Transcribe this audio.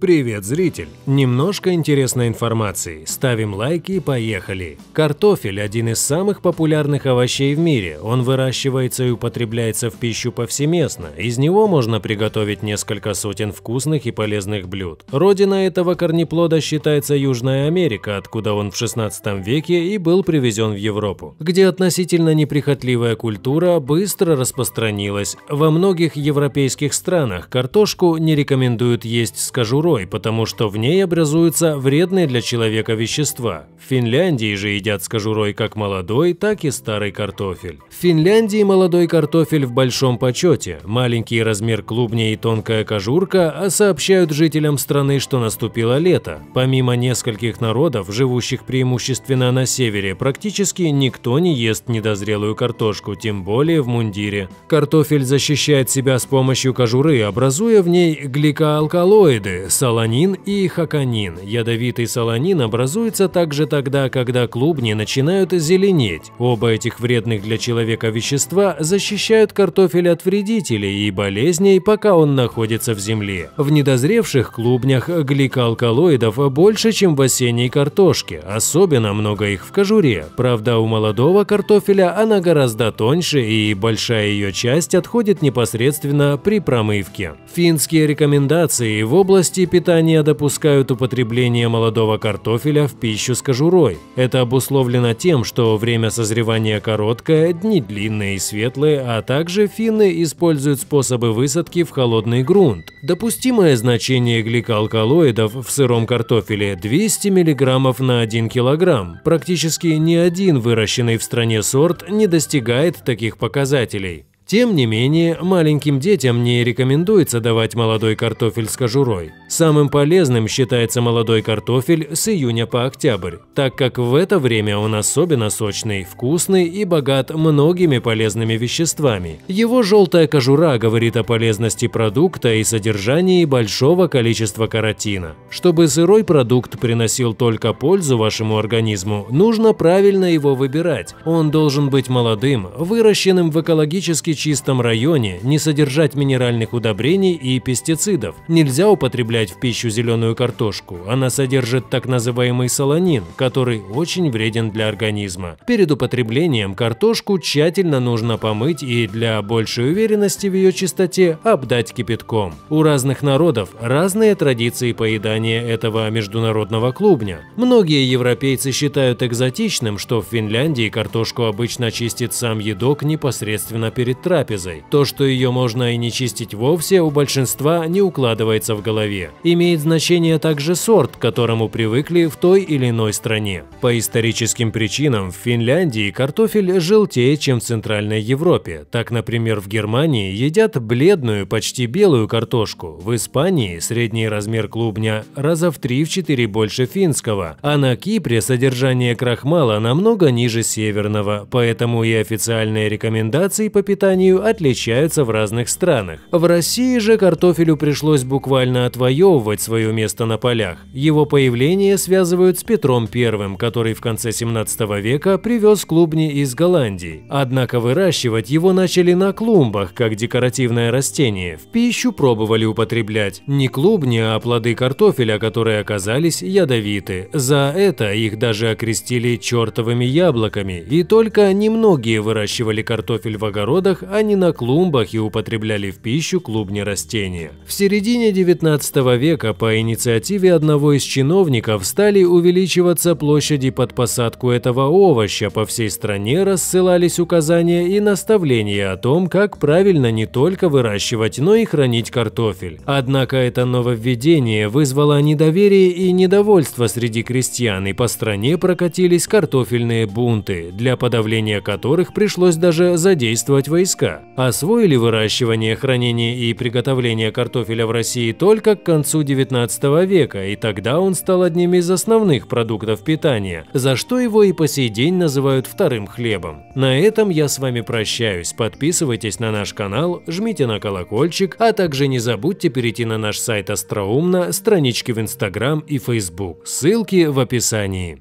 Привет, зритель! Немножко интересной информации. Ставим лайки и поехали! Картофель – один из самых популярных овощей в мире. Он выращивается и употребляется в пищу повсеместно. Из него можно приготовить несколько сотен вкусных и полезных блюд. Родина этого корнеплода считается Южная Америка, откуда он в 16 веке и был привезен в Европу, где относительно неприхотливая культура быстро распространилась. Во многих европейских странах картошку не рекомендуют есть с кожурой, водой, потому что в ней образуются вредные для человека вещества. В Финляндии же едят с кожурой как молодой, так и старый картофель. В Финляндии молодой картофель в большом почете. Маленький размер клубня и тонкая кожурка а сообщают жителям страны, что наступило лето. Помимо нескольких народов, живущих преимущественно на севере, практически никто не ест недозрелую картошку, тем более в мундире. Картофель защищает себя с помощью кожуры, образуя в ней гликоалкалоиды, Саланин и хаканин. Ядовитый саланин образуется также тогда, когда клубни начинают зеленеть. Оба этих вредных для человека вещества защищают картофель от вредителей и болезней, пока он находится в земле. В недозревших клубнях гликоалкалоидов больше, чем в осенней картошке, особенно много их в кожуре. Правда, у молодого картофеля она гораздо тоньше и большая ее часть отходит непосредственно при промывке. Финские рекомендации в области Сроки питания допускают употребление молодого картофеля в пищу с кожурой. Это обусловлено тем, что время созревания короткое, дни длинные и светлые, а также финны используют способы высадки в холодный грунт. Допустимое значение гликоалкалоидов в сыром картофеле 200 мг на 1 кг. Практически ни один выращенный в стране сорт не достигает таких показателей. Тем не менее, маленьким детям не рекомендуется давать молодой картофель с кожурой. Самым полезным считается молодой картофель с июня по октябрь, так как в это время он особенно сочный, вкусный и богат многими полезными веществами. Его желтая кожура говорит о полезности продукта и содержании большого количества каротина. Чтобы сырой продукт приносил только пользу вашему организму, нужно правильно его выбирать. Он должен быть молодым, выращенным в экологически экологически чистом районе, не содержать минеральных удобрений и пестицидов. Нельзя употреблять в пищу зеленую картошку, она содержит так называемый солонин, который очень вреден для организма. Перед употреблением картошку тщательно нужно помыть и для большей уверенности в ее чистоте обдать кипятком. У разных народов разные традиции поедания этого международного клубня. Многие европейцы считают экзотичным, что в Финляндии картошку обычно чистит сам едок непосредственно перед трапезой. То, что ее можно и не чистить вовсе, у большинства не укладывается в голове. Имеет значение также сорт, к которому привыкли в той или иной стране. По историческим причинам в Финляндии картофель желтее, чем в Центральной Европе. Так, например, в Германии едят бледную, почти белую картошку. В Испании средний размер клубня раза в 3-4 больше финского, а на Кипре содержание крахмала намного ниже северного, поэтому и официальные рекомендации по питанию питанию отличаются в разных странах. В России же картофелю пришлось буквально отвоевывать свое место на полях. Его появление связывают с Петром I, который в конце 17 века привез клубни из Голландии. Однако выращивать его начали на клумбах, как декоративное растение. В пищу пробовали употреблять не клубни, а плоды картофеля, которые оказались ядовиты. За это их даже окрестили чертовыми яблоками. И только немногие выращивали картофель в огородах, а не на клумбах и употребляли в пищу клубни растения. В середине 19 века по инициативе одного из чиновников стали увеличиваться площади под посадку этого овоща, по всей стране рассылались указания и наставления о том, как правильно не только выращивать, но и хранить картофель. Однако это нововведение вызвало недоверие и недовольство среди крестьян, и по стране прокатились картофельные бунты, для подавления которых пришлось даже задействовать войска списка освоили выращивание, хранение и приготовление картофеля в России только к концу 19 века, и тогда он стал одним из основных продуктов питания, за что его и по сей день называют вторым хлебом. На этом я с вами прощаюсь. Подписывайтесь на наш канал, жмите на колокольчик, а также не забудьте перейти на наш сайт Остроумно, странички в Инстаграм и Фейсбук. Ссылки в описании.